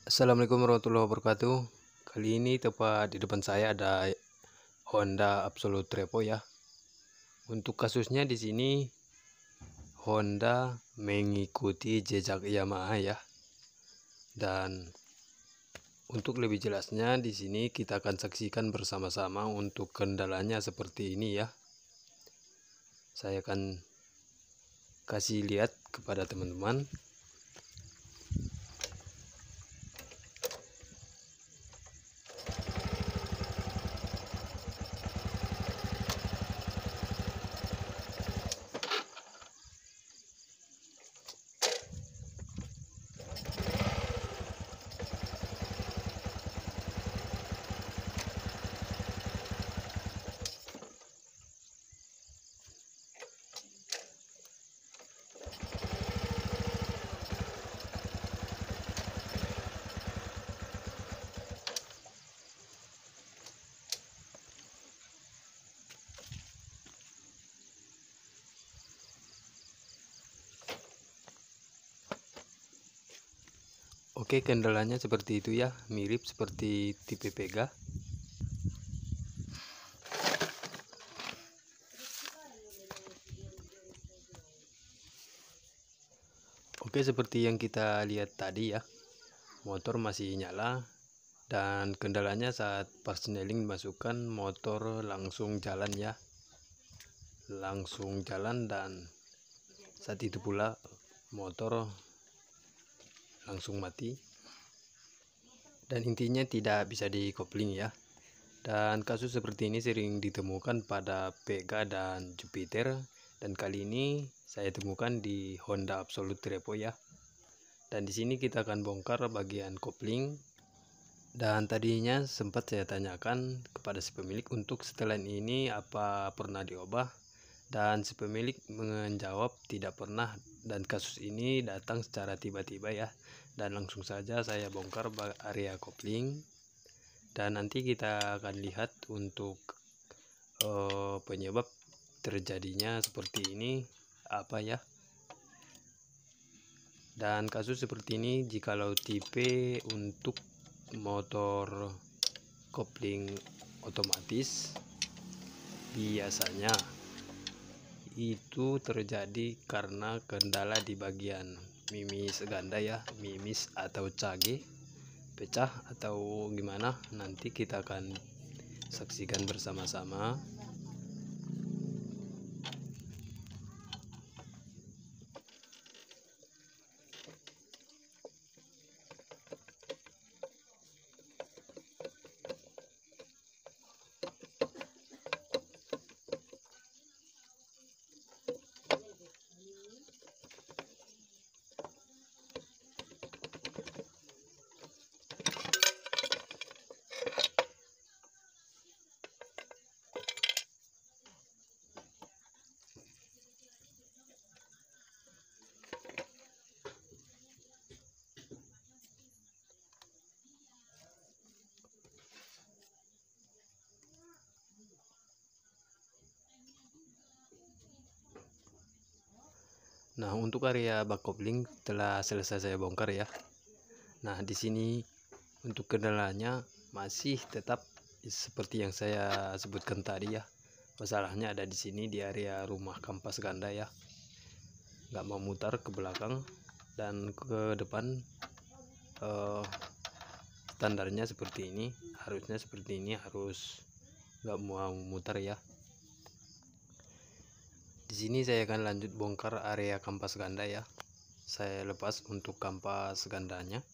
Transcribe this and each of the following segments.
Assalamualaikum warahmatullahi wabarakatuh Kali ini tepat di depan saya ada Honda Absolute Repo ya Untuk kasusnya di sini Honda mengikuti jejak Yamaha ya Dan untuk lebih jelasnya di sini kita akan saksikan bersama-sama untuk kendalanya seperti ini ya Saya akan kasih lihat kepada teman-teman Oke kendalanya seperti itu ya mirip seperti tipe Vega Oke seperti yang kita lihat tadi ya motor masih nyala dan kendalanya saat persneling masukkan motor langsung jalan ya langsung jalan dan saat itu pula motor langsung mati dan intinya tidak bisa dikopling ya dan kasus seperti ini sering ditemukan pada Vega dan Jupiter dan kali ini saya temukan di Honda Absolute Repo ya dan di sini kita akan bongkar bagian kopling dan tadinya sempat saya tanyakan kepada si pemilik untuk setelan ini apa pernah diubah dan si pemilik menjawab tidak pernah dan kasus ini datang secara tiba-tiba ya dan langsung saja saya bongkar area kopling dan nanti kita akan lihat untuk uh, penyebab terjadinya seperti ini apa ya dan kasus seperti ini jikalau tipe untuk motor kopling otomatis biasanya itu terjadi karena kendala di bagian mimis ganda ya mimis atau cage pecah atau gimana nanti kita akan saksikan bersama-sama Nah, untuk area bak kopling telah selesai saya bongkar ya. Nah, di sini untuk kendalanya masih tetap seperti yang saya sebutkan tadi ya. Masalahnya ada di sini di area rumah kampas ganda ya. Nggak mau mutar ke belakang dan ke depan eh, standarnya seperti ini, harusnya seperti ini harus nggak mau mutar ya. Di sini saya akan lanjut bongkar area kampas ganda ya. Saya lepas untuk kampas gandanya.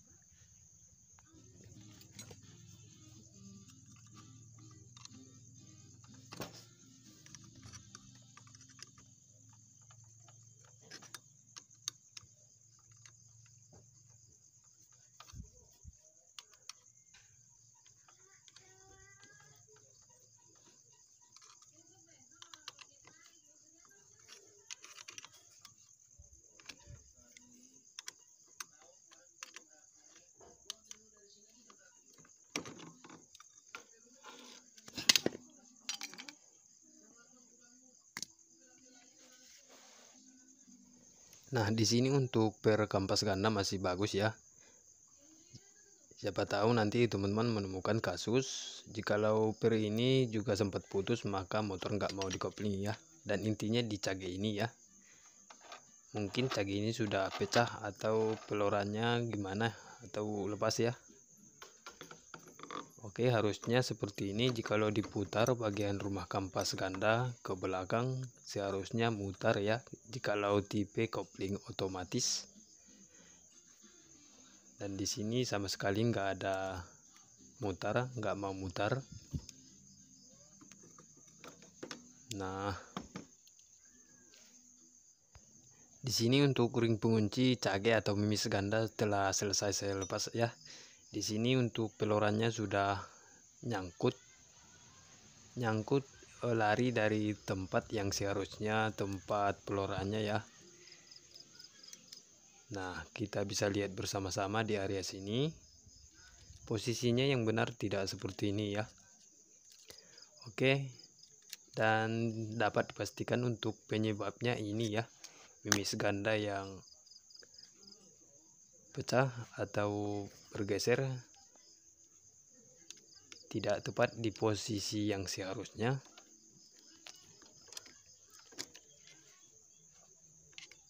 Nah, di sini untuk per kampas ganda masih bagus ya. Siapa tahu nanti teman-teman menemukan kasus jikalau per ini juga sempat putus maka motor nggak mau dikopling ya. Dan intinya di cage ini ya. Mungkin cage ini sudah pecah atau pelorannya gimana atau lepas ya. Oke, harusnya seperti ini jika lo diputar bagian rumah kampas ganda ke belakang seharusnya mutar ya jikalau tipe kopling otomatis. Dan di sini sama sekali nggak ada mutar, nggak mau mutar. Nah, di sini untuk ring pengunci cage atau mimis ganda telah selesai saya lepas ya di sini untuk pelorannya sudah nyangkut nyangkut eh, lari dari tempat yang seharusnya tempat pelorannya ya Nah kita bisa lihat bersama-sama di area sini posisinya yang benar tidak seperti ini ya Oke dan dapat dipastikan untuk penyebabnya ini ya mimis ganda yang pecah atau bergeser tidak tepat di posisi yang seharusnya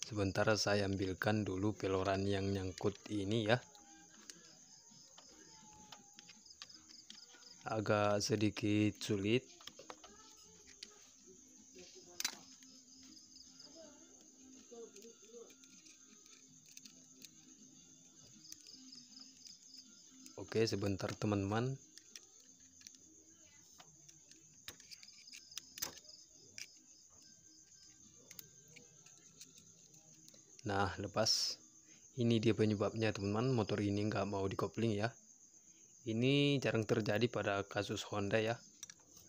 sebentar saya ambilkan dulu peloran yang nyangkut ini ya agak sedikit sulit Oke sebentar teman-teman Nah lepas Ini dia penyebabnya teman-teman Motor ini nggak mau dikopling ya Ini jarang terjadi pada kasus Honda ya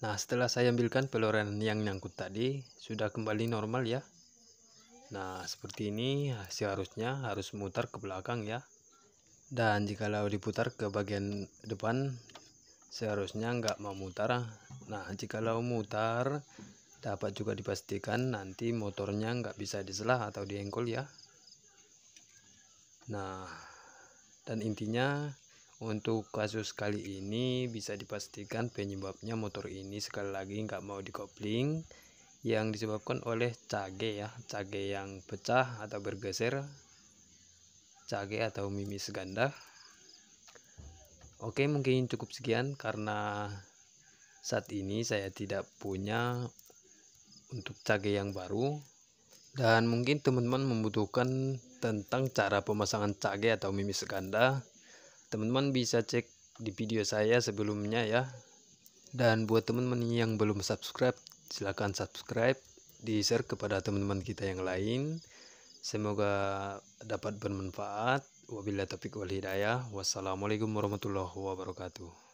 Nah setelah saya ambilkan peloran yang nyangkut tadi Sudah kembali normal ya Nah seperti ini seharusnya harus mutar ke belakang ya dan jika jikalau diputar ke bagian depan seharusnya nggak mau mutar. nah jika jikalau mutar dapat juga dipastikan nanti motornya nggak bisa diselah atau diengkol ya nah dan intinya untuk kasus kali ini bisa dipastikan penyebabnya motor ini sekali lagi nggak mau dikopling yang disebabkan oleh cage ya cage yang pecah atau bergeser cage atau mimis ganda oke mungkin cukup sekian karena saat ini saya tidak punya untuk cage yang baru dan mungkin teman-teman membutuhkan tentang cara pemasangan cage atau mimis ganda teman-teman bisa cek di video saya sebelumnya ya dan buat teman-teman yang belum subscribe silahkan subscribe di share kepada teman-teman kita yang lain Semoga dapat bermanfaat. Wabillahi taufik wal hidayah. Wassalamualaikum warahmatullahi wabarakatuh.